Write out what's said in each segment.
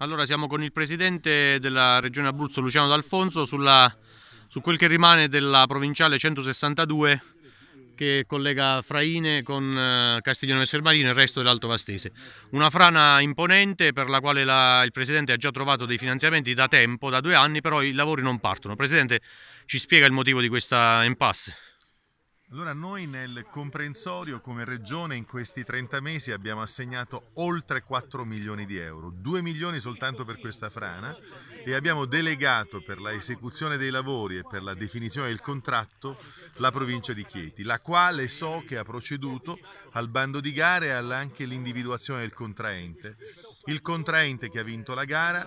Allora siamo con il presidente della regione Abruzzo Luciano D'Alfonso sulla, su quel che rimane della provinciale 162 che collega Fraine con eh, Castiglione Sermarino e il resto dell'Alto Vastese. Una frana imponente per la quale la, il presidente ha già trovato dei finanziamenti da tempo, da due anni, però i lavori non partono. Presidente, ci spiega il motivo di questa impasse? Allora noi nel comprensorio come regione in questi 30 mesi abbiamo assegnato oltre 4 milioni di euro, 2 milioni soltanto per questa frana e abbiamo delegato per la esecuzione dei lavori e per la definizione del contratto la provincia di Chieti, la quale so che ha proceduto al bando di gara e anche all'individuazione del contraente. Il contraente che ha vinto la gara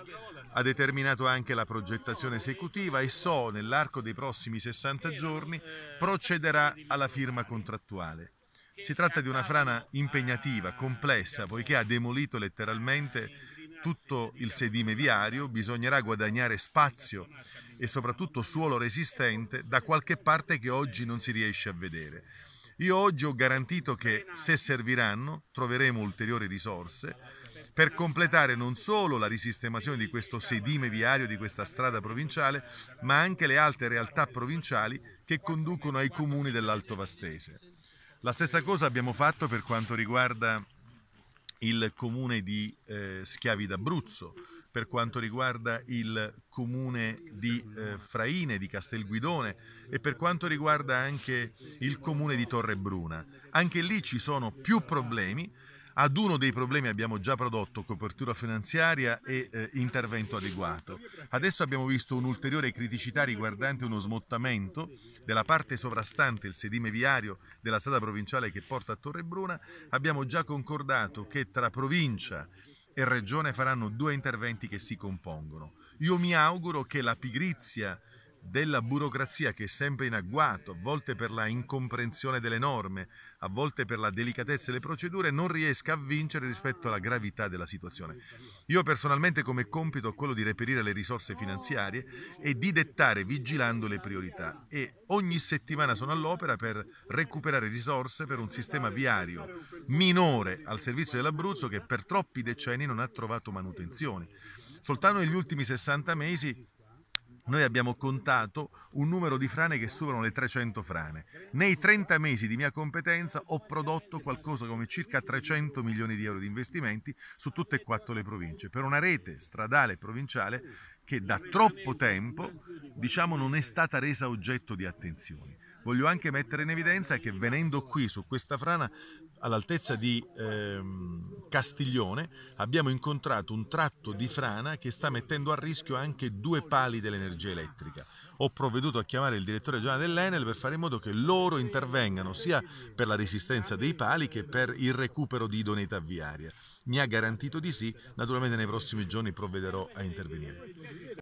ha determinato anche la progettazione esecutiva e So, nell'arco dei prossimi 60 giorni, procederà alla firma contrattuale. Si tratta di una frana impegnativa, complessa, poiché ha demolito letteralmente tutto il sedime viario, bisognerà guadagnare spazio e soprattutto suolo resistente da qualche parte che oggi non si riesce a vedere. Io oggi ho garantito che se serviranno troveremo ulteriori risorse per completare non solo la risistemazione di questo sedime viario, di questa strada provinciale, ma anche le altre realtà provinciali che conducono ai comuni dell'Alto Vastese. La stessa cosa abbiamo fatto per quanto riguarda il comune di eh, Schiavi d'Abruzzo, per quanto riguarda il comune di eh, Fraine, di Castelguidone e per quanto riguarda anche il comune di Torre Bruna. Anche lì ci sono più problemi ad uno dei problemi abbiamo già prodotto copertura finanziaria e eh, intervento adeguato. Adesso abbiamo visto un'ulteriore criticità riguardante uno smottamento della parte sovrastante il sedime viario della strada provinciale che porta a Torre Bruna. Abbiamo già concordato che tra provincia e regione faranno due interventi che si compongono. Io mi auguro che la pigrizia della burocrazia che è sempre in agguato, a volte per la incomprensione delle norme, a volte per la delicatezza delle procedure, non riesca a vincere rispetto alla gravità della situazione. Io personalmente come compito ho quello di reperire le risorse finanziarie e di dettare vigilando le priorità e ogni settimana sono all'opera per recuperare risorse per un sistema viario minore al servizio dell'Abruzzo che per troppi decenni non ha trovato manutenzione. Soltanto negli ultimi 60 mesi noi abbiamo contato un numero di frane che superano le 300 frane. Nei 30 mesi di mia competenza ho prodotto qualcosa come circa 300 milioni di euro di investimenti su tutte e quattro le province, per una rete stradale e provinciale che da troppo tempo diciamo, non è stata resa oggetto di attenzioni voglio anche mettere in evidenza che venendo qui su questa frana all'altezza di ehm, Castiglione abbiamo incontrato un tratto di frana che sta mettendo a rischio anche due pali dell'energia elettrica. Ho provveduto a chiamare il direttore generale dell'Enel per fare in modo che loro intervengano sia per la resistenza dei pali che per il recupero di idoneità viaria. Mi ha garantito di sì, naturalmente nei prossimi giorni provvederò a intervenire.